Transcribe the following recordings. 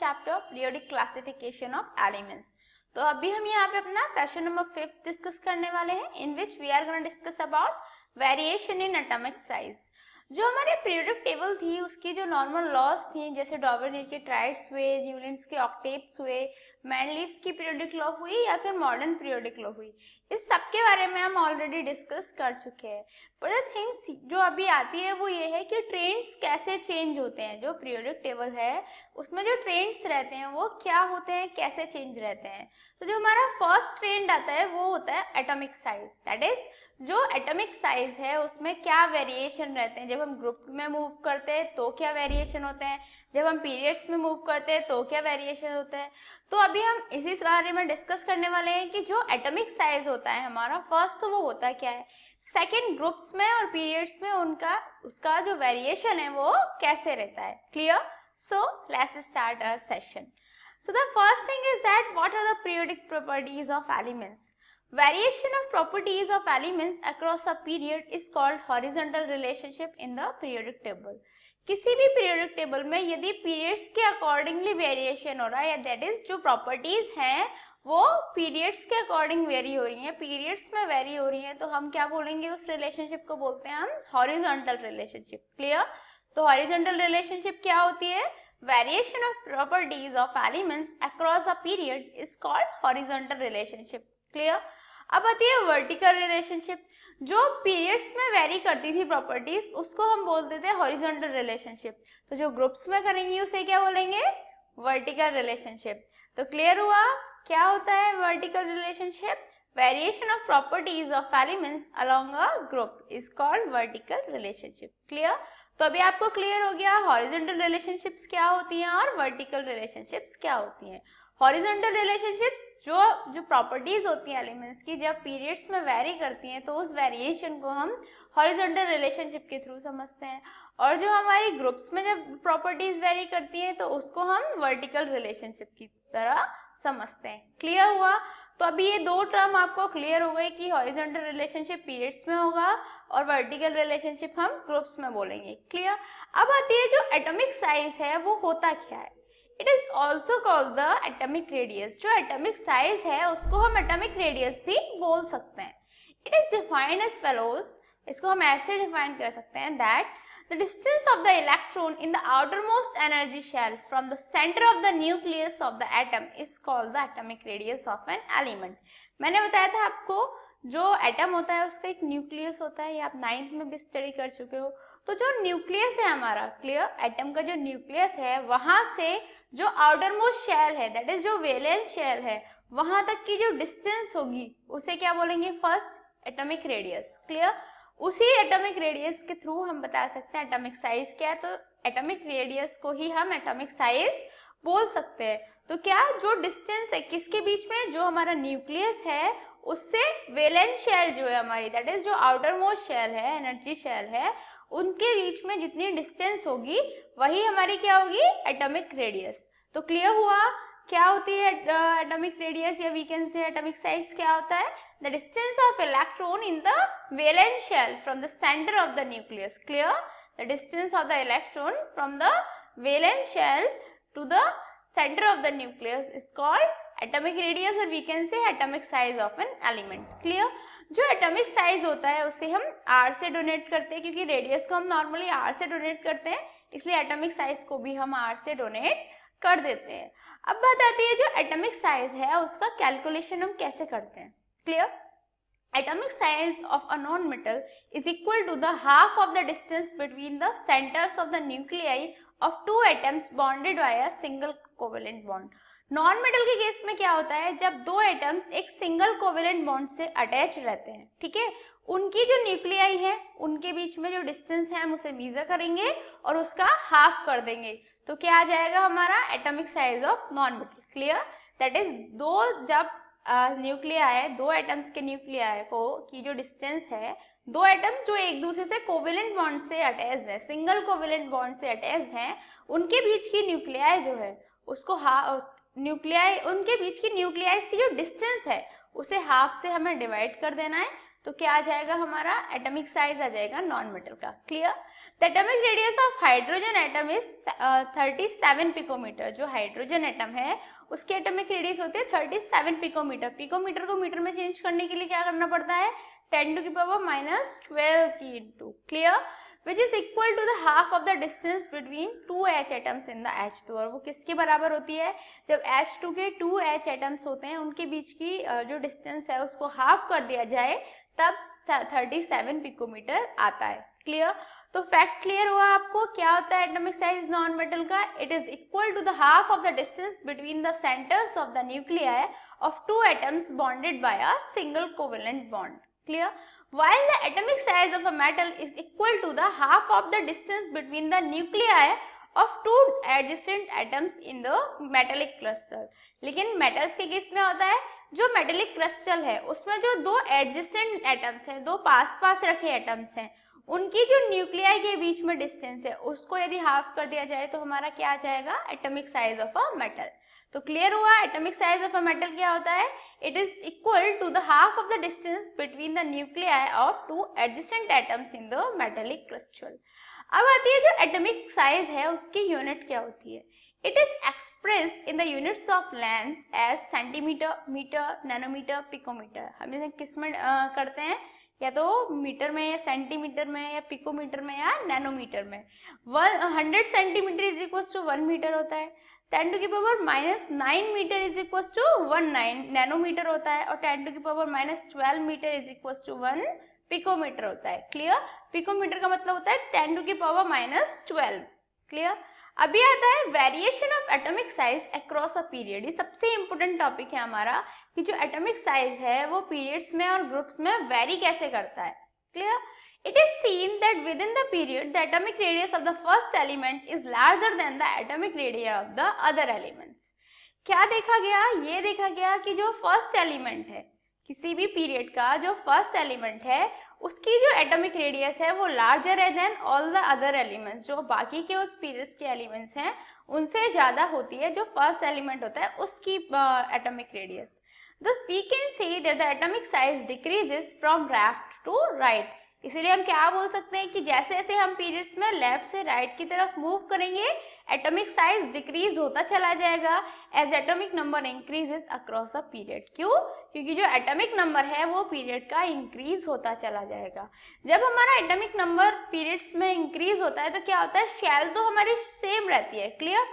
chapter periodic classification of elements तो अभी हम यहाँ पे अपना सेशन नंबर फिफ्थ डिस्कस करने वाले हैं in which we are gonna discuss about variation in atomic size जो हमारे पीरियोडिक टेबल थी उसकी जो नॉर्मल लॉस थी जैसे डॉबरनेट के ट्राइड्स हुए न्यूलेंस के ऑक्टेप्स हुए मैनलिप्स की पीरियोडिक लॉ हुई या फिर मॉडर्न पीरियोडिक लॉ हुई इस सब के बारे में हम ऑलरेडी डिस्कस कर चुके हैं पर द थिंग्स जो अभी आती है वो ये है कि ट्रेंड्स कैसे चेंज होते हैं जो पीरियोडिक टेबल है उसमें जो ट्रेंड्स रहते हैं वो क्या होते हैं कैसे चेंज रहते हैं तो जो हमारा फर्स्ट ट्रेंड आता है वो होता है एटॉमिक साइज दैट इज जो एटॉमिक साइज है उसमें क्या वेरिएशन रहते हैं जब हम ग्रुप में मूव करते हैं तो क्या वेरिएशन होते हैं जब हम पीरियड्स में मूव करते हैं तो क्या वेरिएशन होते हैं तो अभी हम इसी बारे में डिस्कस करने वाले हैं कि जो एटॉमिक साइज होता है हमारा फर्स्ट तो वो होता क्या है सेकेंड ग्रुप्स में और पीरियड्स में उनका उसका जो वेरिएशन है वो कैसे रहता है clear so let's start our session so the first thing is that what are the periodic properties of elements Variation of properties of elements across a period is called horizontal relationship in the periodic table. किसी भी periodic table में यदि periods के accordingly variation हो रहा है that is जो properties हैं वो पीरियड्स के अकॉर्डिंग वेरी हो रही हैं पीरियड्स में वेरी हो रही हैं तो हम क्या बोलेंगे उस रिलेशनशिप को बोलते हैं हम हॉरिजॉन्टल रिलेशनशिप क्लियर तो हॉरिजॉन्टल रिलेशनशिप क्या होती है variation of properties of elements across a period is called horizontal relationship clear अब आती है वर्टिकल रिलेशनशिप जो पीरियड्स में वेरी करती थी प्रॉपर्टीज उसको हम बोलते थे हॉरिजॉन्टल रिलेशनशिप तो जो ग्रुप्स में करेंगे उसे क्या बोलेंगे वर्टिकल रिलेशनशिप तो क्लियर हुआ क्या होता है vertical relationship variation of properties of elements along a group is called vertical relationship clear तो अभी आपको क्लियर हो गया हॉरिजॉन्टल रिलेशनशिप्स क्या होती हैं और वर्टिकल रिलेशनशिप्स क्या होती हैं हॉरिजॉन्टल रिलेशनशिप्स जो जो प्रॉपर्टीज होती हैं एलिमेंट्स की जब पीरियड्स में वेरी करती हैं तो उस वेरिएशन को हम हॉरिजॉन्टल रिलेशनशिप के थ्रू समझते हैं और जो हमारी ग्रुप्स में जब प्रॉपर्टीज वेरी करती हैं तो उसको हम वर्टिकल रिलेशनशिप की तरह समझते हैं क्लियर हुआ तो अभी ये दो टर्म आपको क्लियर हो गए कि हॉरिजॉन्टल रिलेशनशिप पीरियड्स में होगा और वर्टिकल रिलेशनशिप हम ग्रुप्स में बोलेंगे क्लियर अब आती है जो एटॉमिक साइज है वो होता क्या है it is also called the atomic radius जो एटमिक साइज है उसको हम एटमिक रेडियस भी बोल सकते हैं it is defined as follows इसको हम ऐसे डिफाइन कर सकते हैं that the distance of the electron in the outermost energy shell from the centre of the nucleus of the atom is called the atomic radius of an element मैंने बताया था आपको जो एटम होता है उसका एक न्यूक्लियस होता है ये आप नाइन्थ में भी स्टडी कर चुके हो तो जो न्यूक्लियस है हमारा क्लियर एटम का जो न्यूक्लियस है वहां से जो आउटर मोस्ट शेल है दैट इज जो वेलेल शेल है वहां तक की जो डिस्टेंस होगी उसे क्या बोलेंगे फर्स्ट एटॉमिक रेडियस क्लियर उसी एटॉमिक रेडियस के थ्रू हम बता सकते हैं एटॉमिक साइज क्या है तो एटॉमिक रेडियस को ही हम एटॉमिक साइज बोल सकते हैं तो क्या जो डिस्टेंस है किसके बीच में जो हमारा न्यूक्लियस है उससे वेलेंस शेल जो है हमारी दैट इज जो आउटर मोस्ट शेल है एनर्जी शेल है उनके बीच में जितनी डिस्टेंस होगी वही हमारी क्या होगी एटॉमिक रेडियस तो क्लियर हुआ क्या होती है एटॉमिक रेडियस या we can say atomic size क्या होता है the distance of electron in the valence shell from the centre of the nucleus clear the distance of the electron from the valence shell to the centre of the nucleus is called atomic radius और we can say atomic size of an element clear जो atomic size होता है उसे हम are से donate करते हैं क्योंकि रेडियस को हम नॉर्मली आर से डोनेट करते हैं इसलिए एटॉमिक साइज को भी हम आर से डोनेट कर देते हैं अब आती है जो एटॉमिक साइज है उसका कैलकुलेशन हम कैसे करते हैं clear atomic size of a non metal is equal to the half of the distance between the centres of the nuclei of two atoms bonded by a single covalent bond non metal के case में क्या होता है जब दो atoms एक single covalent bond से attach रहते हैं ठीक है उनकी जो न्यूक्लियाई है उनके बीच में जो डिस्टेंस है हम उसे मीजर करेंगे और उसका हाफ कर देंगे तो क्या आ जाएगा हमारा atomic size of non metal clear that is दो जब न्यूक्लिया है दो एटम्स के न्यूक्लिया को की जो डिस्टेंस है दो एटम जो एक दूसरे से कोविलेंट बॉन्ड से अटैच है सिंगल कोविलेंट बॉन्ड से अटैच है उनके बीच की न्यूक्लियाई जो है उसको हा न्यूक्लियाई उनके बीच की न्यूक्लियाइस की जो डिस्टेंस है उसे हाफ से हमें डिवाइड कर देना है तो क्या आ जाएगा हमारा एटॉमिक साइज आ जाएगा नॉन मेटल का clear the atomic radius of hydrogen atom is 37 picometre जो हाइड्रोजन एटम है उसके एटॉमिक रेडियस होते हैं 37 पिकोमीटर पिकोमीटर को मीटर में चेंज करने के लिए क्या करना पड़ता है 10 टू की पावर माइनस ट्वेल्व की into clear which is equal to the half of the distance between two H atoms in the H two और वो किसके बराबर होती है जब एच टू के टू एच एटम्स होते हैं उनके बीच की जो डिस्टेंस है उसको हाफ कर दिया जाए तब थर्टी सेवन पिकोमीटर आता है क्लियर तो फैक्ट क्लियर हुआ आपको क्या होता है एटॉमिक साइज नॉन मेटल का it is equal to the half of the distance between the centres of the nuclear of two atoms bonded by a single covalent bond clear while the atomic size of a metal is equal to the half of the distance between the nuclei of two adjacent atoms in the metallic crystal. लेकिन metals के case में होता है जो metallic crystal है उसमें जो दो adjacent atoms हैं दो पास पास रखे atoms हैं उनकी जो न्यूक्लियाई के बीच में डिस्टेंस है उसको यदि हाफ कर दिया जाए तो हमारा क्या आ जाएगा atomic size of a metal तो क्लियर हुआ atomic size of a metal क्या होता है it is equal to the half of the distance between the nuclei of two adjacent atoms in the metallic crystal अब आती है जो atomic size है उसकी यूनिट क्या होती है it is express in the units of length as centimetre metre nanometre picometre हम इसे किस में आ, करते हैं या तो मीटर में या सेंटीमीटर में या पिकोमीटर में या नैनोमीटर में one hundred centimetre is equal to one metre होता है टेन टू की power minus nine metre is equal to one nine nanometre होता है और टेन टू की power minus twelve metre is equal to one picometre होता है clear picometre का मतलब होता है टेन टू की पावर माइनस ट्वेल्व क्लियर अभी आता है variation of atomic size across a period ये सबसे इंपॉर्टेंट टॉपिक है हमारा कि जो एटॉमिक साइज है वो पीरियड्स में और ग्रुप्स में वेरी कैसे करता है clear It is seen that within the period, the atomic radius of the first element is larger than the atomic radius of the other elements. क्या देखा गया ये देखा गया कि जो फर्स्ट एलिमेंट है किसी भी पीरियड का जो फर्स्ट एलिमेंट है उसकी जो एटॉमिक रेडियस है वो लार्जर है than all the other elements जो बाकी के उस पीरियड्स के एलिमेंट्स हैं उनसे ज़्यादा होती है जो फर्स्ट एलिमेंट होता है उसकी atomic radius thus we can see that the atomic size decreases from left to right इसीलिए हम क्या बोल सकते हैं कि जैसे जैसे हम पीरियड्स में लेफ्ट से राइट की तरफ मूव करेंगे एटॉमिक साइज डिक्रीज होता चला जाएगा as atomic number increases across a period क्यों क्योंकि जो एटॉमिक नंबर है वो पीरियड का इंक्रीज होता चला जाएगा जब हमारा एटॉमिक नंबर पीरियड्स में इंक्रीज होता है तो क्या होता है शेल तो हमारी सेम रहती है क्लियर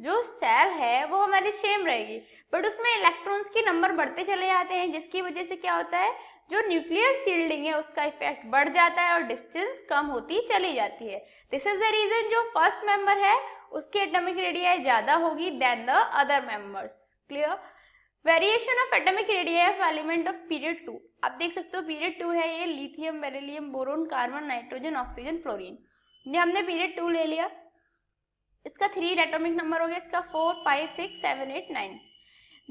जो सेल है वो हमारी सेम रहेगी बट उसमें इलेक्ट्रॉन्स की नंबर बढ़ते चले जाते हैं जिसकी वजह से क्या होता है जो न्यूक्लियर शील्डिंग है उसका इफेक्ट बढ़ जाता है और डिस्टेंस कम होती चली जाती है दिस इज द रीजन जो फर्स्ट मेंबर है उसकी एटमिक रेडिया ज़्यादा होगी than the other members clear variation of atomic radii of element of period two आप देख सकते हो पीरियड टू है ये lithium beryllium boron carbon nitrogen oxygen fluorine ये हमने पीरियड टू ले लिया इसका थ्री एटॉमिक नंबर हो गया इसका four five six seven eight nine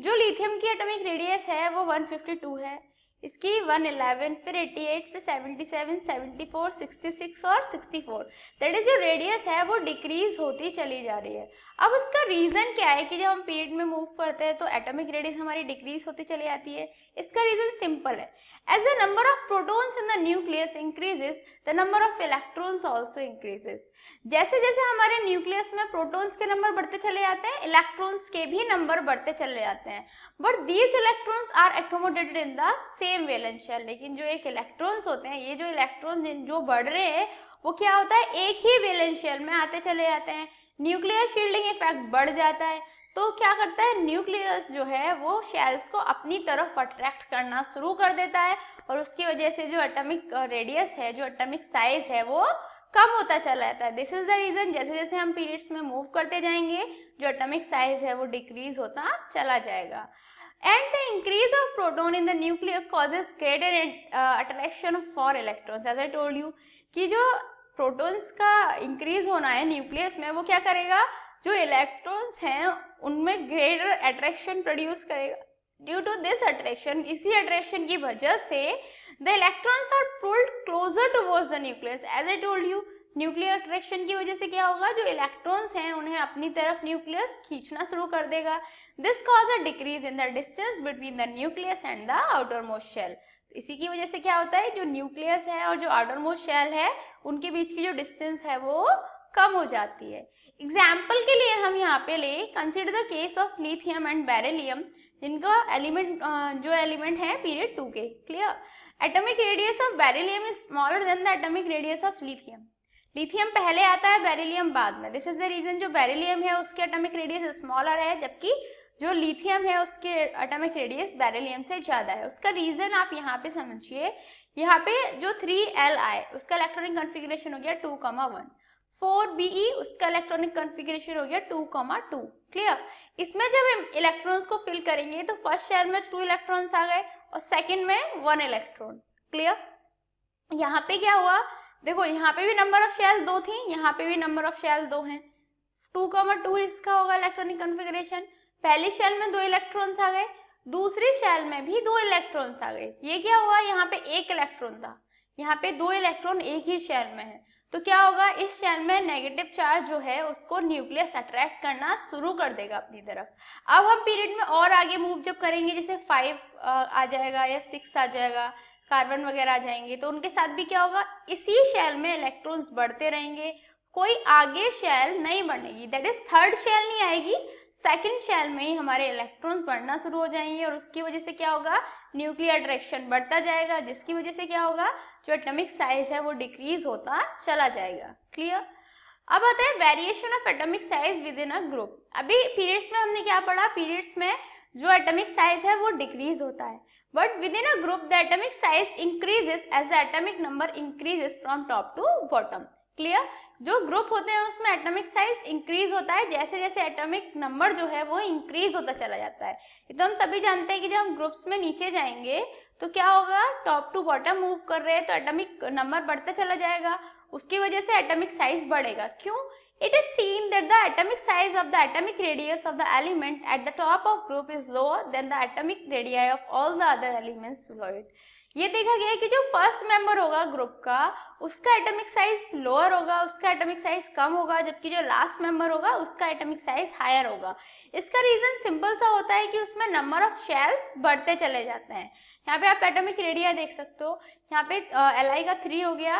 जो लिथियम की एटॉमिक रेडियस है वो 152 है इसकी 111 फिर 88 फिर 77 74 66 और 64 दैट इज जो रेडियस है वो डिक्रीज होती चली जा रही है अब उसका रीज़न क्या है कि जब हम पीरियड में मूव करते हैं तो एटॉमिक रेडियस हमारी डिक्रीज होती चली जाती है इसका रीज़न सिंपल है as the number of protons in the nucleus increases the number of electrons also increases जैसे जैसे हमारे न्यूक्लियस में प्रोटॉन्स के नंबर बढ़ते चले जाते हैं इलेक्ट्रॉन्स के भी नंबर बढ़ते चले जाते हैं but these electrons are accommodated in the same valence shell लेकिन जो एक इलेक्ट्रॉन्स होते हैं ये जो इलेक्ट्रॉन्स जो बढ़ रहे हैं वो क्या होता है एक ही वेलेंस शेल में आते चले जाते हैं न्यूक्लियर शील्डिंग इफेक्ट बढ़ जाता है तो क्या करता है न्यूक्लियस जो है वो शेल्स को अपनी तरफ अट्रैक्ट करना शुरू कर देता है और उसकी वजह से जो एटॉमिक रेडियस uh, है जो एटॉमिक साइज है वो कम होता चला जाता है दिस इज द रीजन जैसे जैसे हम पीरियड्स में मूव करते जाएंगे जो एटॉमिक साइज है वो डिक्रीज होता चला जाएगा and the increase of proton in the nucleus causes greater attraction for electrons as I told you कि जो प्रोटॉन्स का इंक्रीज होना है न्यूक्लियस में वो क्या करेगा जो इलेक्ट्रॉन्स हैं उनमें ग्रेटर अट्रैक्शन प्रोड्यूस करेगा ड्यू टू दिस अट्रैक्शन इसी अट्रैक्शन की वजह से the electrons are pulled closer towards the nucleus as i told you nuclear attraction की वजह से क्या होगा जो इलेक्ट्रॉन्स हैं उन्हें अपनी तरफ न्यूक्लियस खींचना शुरू कर देगा this cause a decrease in the distance between the nucleus and the outermost shell इसी की वजह से क्या होता है जो न्यूक्लियस है और जो आउटर मोस्ट शेल है उनके बीच की जो डिस्टेंस है वो कम हो जाती है एग्जाम्पल के लिए हम यहाँ पे ले consider the case of lithium and beryllium जिनका एलिमेंट जो एलिमेंट है पीरियड टू के clear atomic radius of beryllium is smaller than the atomic radius of lithium lithium पहले आता है बेरिलियम बाद में दिस इज द रीजन जो बेरिलियम है उसके एटॉमिक रेडियस स्मॉलर है जबकि जो लिथियम है उसके एटॉमिक रेडियस बेरिलियम से ज़्यादा है उसका रीज़न आप यहाँ पे समझिए यहाँ पे जो 3L आए उसका इलेक्ट्रॉनिक कॉन्फ़िगरेशन हो गया 2.1 कॉमा वन बी उसका इलेक्ट्रॉनिक कॉन्फ़िगरेशन हो गया 2.2 कॉमा क्लियर इसमें जब इलेक्ट्रॉन्स को फिल करेंगे तो फर्स्ट शेल में टू इलेक्ट्रॉन्स आ गए और सेकंड में वन इलेक्ट्रॉन क्लियर यहाँ पे क्या हुआ देखो यहाँ पे भी नंबर ऑफ शेल दो थी यहाँ पे भी नंबर ऑफ शेल दो हैं टू कॉमर टू इसका होगा इलेक्ट्रॉनिक कॉन्फ़िगरेशन पहली शेल में दो इलेक्ट्रॉन्स आ गए दूसरी शेल में भी दो इलेक्ट्रॉन्स आ गए ये क्या हुआ यहाँ पे एक इलेक्ट्रॉन था यहाँ पे दो इलेक्ट्रॉन एक ही शेल में है तो क्या होगा इस शेल में नेगेटिव चार्ज जो है उसको न्यूक्लियस अट्रैक्ट करना शुरू कर देगा अपनी तरफ अब हम पीरियड में और आगे मूव जब करेंगे जैसे फाइव आ जाएगा या सिक्स आ जाएगा कार्बन वगैरह आ जाएंगे तो उनके साथ भी क्या होगा इसी शेल में इलेक्ट्रॉन्स बढ़ते रहेंगे कोई आगे शेल नहीं बढ़ेगी दैट इज थर्ड शेल नहीं आएगी सेकेंड शेल में ही हमारे इलेक्ट्रॉन्स बढ़ना शुरू हो जाएंगे और उसकी वजह से क्या होगा न्यूक्लियर अट्रैक्शन बढ़ता जाएगा जिसकी वजह से क्या होगा जो एटमिक साइज है वो डिक्रीज होता चला जाएगा क्लियर अब आता है variation of atomic size within a group अभी पीरियड्स में हमने क्या पढ़ा पीरियड्स में जो एटमिक साइज है वो डिक्रीज होता है but within a group the atomic size increases as the atomic number increases from top to bottom clear जो ग्रुप होते हैं उसमें एटॉमिक साइज इंक्रीज होता है जैसे जैसे एटॉमिक नंबर जो है वो इंक्रीज होता चला जाता है ये तो हम सभी जानते हैं कि जब हम ग्रुप्स में नीचे जाएंगे तो क्या होगा टॉप टू बॉटम मूव कर रहे हैं तो एटॉमिक नंबर बढ़ता चला जाएगा उसकी वजह से एटॉमिक साइज बढ़ेगा क्यों it is seen that the atomic size of the atomic radius of the element at the top of group is lower than the atomic radii of all the other elements below it. ये देखा गया है कि जो first member होगा group का उसका atomic size lower होगा उसका एटॉमिक साइज कम होगा जबकि जो लास्ट मेंबर होगा उसका एटॉमिक साइज हायर होगा इसका रीजन सिंपल सा होता है कि उसमें नंबर ऑफ शेल्स बढ़ते चले जाते हैं यहाँ पे आप एटॉमिक रेडिया देख सकते हो यहाँ पे एल आई का थ्री हो गया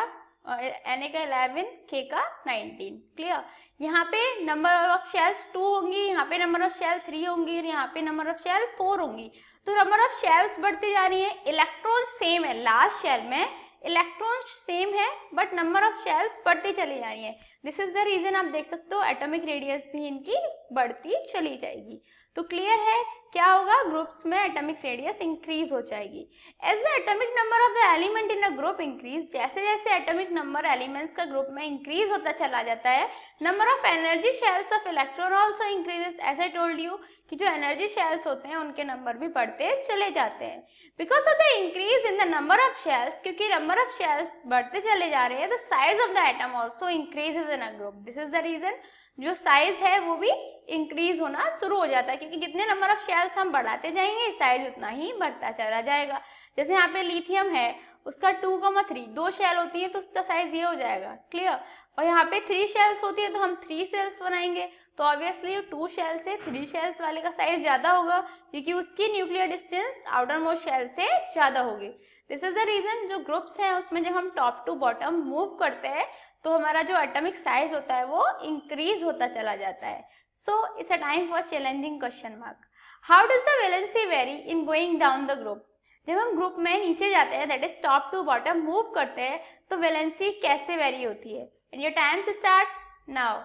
एन ए का इलेवन के का नाइनटीन क्लियर यहाँ पे नंबर ऑफ शेल्स टू होंगी यहाँ पे नंबर ऑफ शेल थ्री होंगी और यहाँ पे नंबर ऑफ शेल फोर होंगी तो नंबर ऑफ शेल्स बढ़ती जा रही है इलेक्ट्रॉन सेम है लास्ट शेल में इलेक्ट्रॉन सेम है बट नंबर ऑफ शेल्स बढ़ती चली जा रही है दिस इज द रीजन आप देख सकते हो एटॉमिक रेडियस भी इनकी बढ़ती चली जाएगी तो क्लियर है क्या होगा ग्रुप्स में एटॉमिक रेडियस इंक्रीज हो जाएगी as the atomic number of the element in a group increase जैसे जैसे एटॉमिक नंबर एलिमेंट्स का ग्रुप में इंक्रीज होता चला जाता है number of energy shells of electron also increases as I told you कि जो एनर्जी शेल्स होते हैं उनके नंबर भी बढ़ते चले जाते हैं because of the increase in the number of shells क्योंकि नंबर ऑफ शेल्स बढ़ते चले जा रहे हैं the size of the atom also increases in a group this is the reason जो साइज है वो भी इंक्रीज होना शुरू हो जाता है क्योंकि जितने नंबर ऑफ शेल्स हम बढ़ाते जाएंगे साइज उतना ही बढ़ता चला जाएगा जैसे यहाँ पे लिथियम है उसका टू कमा थ्री दो शेल होती है तो उसका साइज ये हो जाएगा क्लियर और यहाँ पे थ्री शेल्स होती है तो हम थ्री शेल्स बनाएंगे तो ऑब्वियसली टू शेल से थ्री शेल्स वाले का साइज ज़्यादा होगा क्योंकि उसकी nuclear distance outermost shell से ज़्यादा होगी दिस इज द रीज़न जो ग्रुप्स हैं उसमें जब हम टॉप टू बॉटम मूव करते हैं तो हमारा जो एटॉमिक साइज होता है वो इंक्रीज होता चला जाता है so it's a time for challenging question mark how does the valency vary in going down the group जब हम ग्रुप में नीचे जाते हैं दैट is top to bottom move करते हैं तो वेलेंसी कैसे वेरी होती है and your time to start now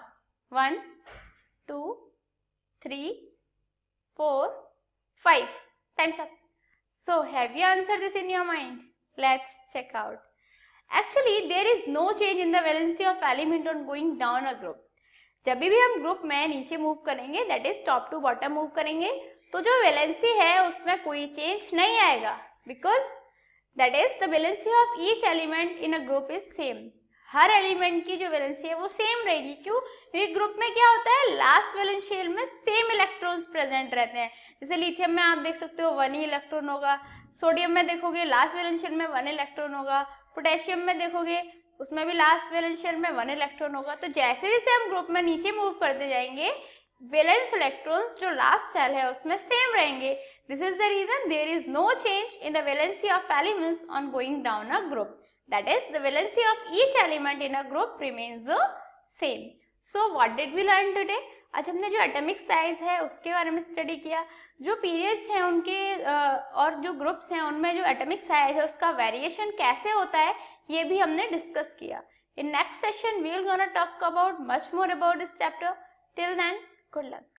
one two three four five times up so have you answer this in your mind let's check out actually there is no change in the valency of element on going down a group जब भी हम group में नीचे move करेंगे that is top to bottom move करेंगे तो जो valency है उसमें कोई चेंज नहीं आएगा because that is the valency of each element in a group is same हर एलिमेंट की जो वैलेंसी है वो सेम रहेगी क्यों क्योंकि ग्रुप में क्या होता है लास्ट वैलेंस में सेम इलेक्ट्रॉन्स प्रेजेंट रहते हैं जैसे लिथियम में आप देख सकते हो वन ही इलेक्ट्रॉन होगा सोडियम में देखोगे लास्ट वैलेंस में वन इलेक्ट्रॉन होगा पोटेशियम में देखोगे उसमें भी लास्ट वैलेंस शेयर में वन इलेक्ट्रॉन होगा तो जैसे जैसे हम ग्रुप में नीचे मूव करते जाएंगे वैलेंस इलेक्ट्रॉन्स जो लास्ट सेल है उसमें सेम रहेंगे this is the reason there is no change in the valency of elements on going down a group that is the valency of each element in a group remains the same so what did we learn today आज अच्छा, हमने जो atomic size है उसके बारे में study किया जो पीरियड्स हैं उनके और जो ग्रुप्स हैं उनमें जो एटॉमिक साइज है उसका वेरिएशन कैसे होता है ये भी हमने डिस्कस किया in next session we will gonna talk about much more about this chapter till then good luck